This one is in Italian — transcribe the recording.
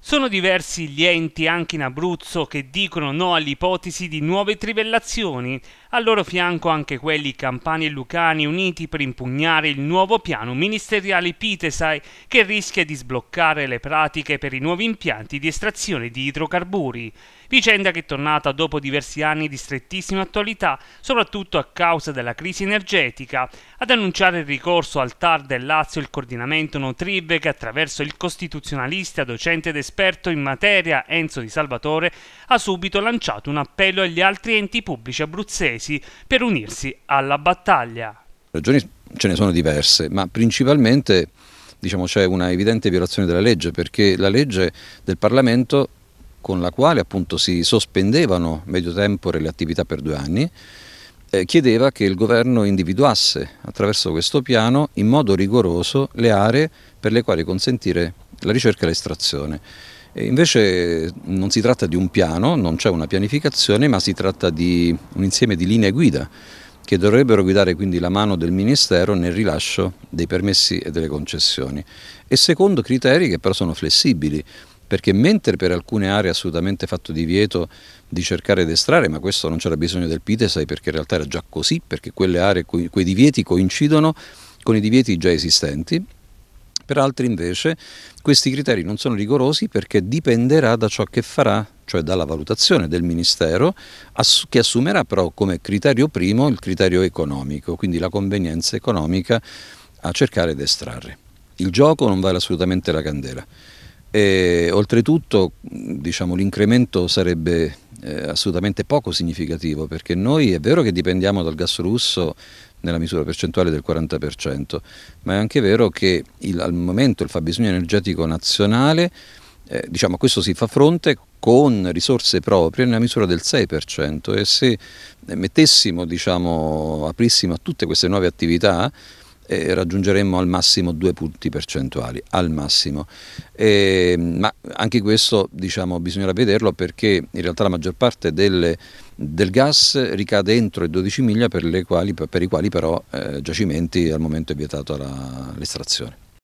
Sono diversi gli enti anche in Abruzzo che dicono no all'ipotesi di nuove trivellazioni, al loro fianco anche quelli campani e lucani uniti per impugnare il nuovo piano ministeriale Pitesai che rischia di sbloccare le pratiche per i nuovi impianti di estrazione di idrocarburi vicenda che è tornata dopo diversi anni di strettissima attualità, soprattutto a causa della crisi energetica, ad annunciare il ricorso al TAR del Lazio il coordinamento Notribe che attraverso il costituzionalista, docente ed esperto in materia Enzo Di Salvatore ha subito lanciato un appello agli altri enti pubblici abruzzesi per unirsi alla battaglia. Ragioni ce ne sono diverse, ma principalmente diciamo, c'è una evidente violazione della legge perché la legge del Parlamento con la quale appunto si sospendevano medio tempore le attività per due anni, eh, chiedeva che il governo individuasse attraverso questo piano in modo rigoroso le aree per le quali consentire la ricerca e l'estrazione. E invece non si tratta di un piano, non c'è una pianificazione, ma si tratta di un insieme di linee guida che dovrebbero guidare quindi la mano del Ministero nel rilascio dei permessi e delle concessioni. E secondo criteri che però sono flessibili, perché mentre per alcune aree è assolutamente fatto divieto di cercare di estrarre, ma questo non c'era bisogno del Pitesai perché in realtà era già così, perché quelle aree, quei divieti coincidono con i divieti già esistenti, per altri invece questi criteri non sono rigorosi perché dipenderà da ciò che farà, cioè dalla valutazione del Ministero, che assumerà però come criterio primo il criterio economico, quindi la convenienza economica a cercare di estrarre. Il gioco non vale assolutamente la candela. E, oltretutto diciamo, l'incremento sarebbe eh, assolutamente poco significativo perché noi è vero che dipendiamo dal gas russo nella misura percentuale del 40%, ma è anche vero che il, al momento il fabbisogno energetico nazionale, eh, diciamo a questo si fa fronte con risorse proprie nella misura del 6% e se eh, mettessimo, diciamo, aprissimo a tutte queste nuove attività, eh, raggiungeremmo al massimo due punti percentuali, al massimo. Eh, ma anche questo diciamo, bisognerà vederlo perché in realtà la maggior parte delle, del gas ricade entro i 12 miglia per, quali, per i quali però eh, giacimenti al momento è vietata l'estrazione.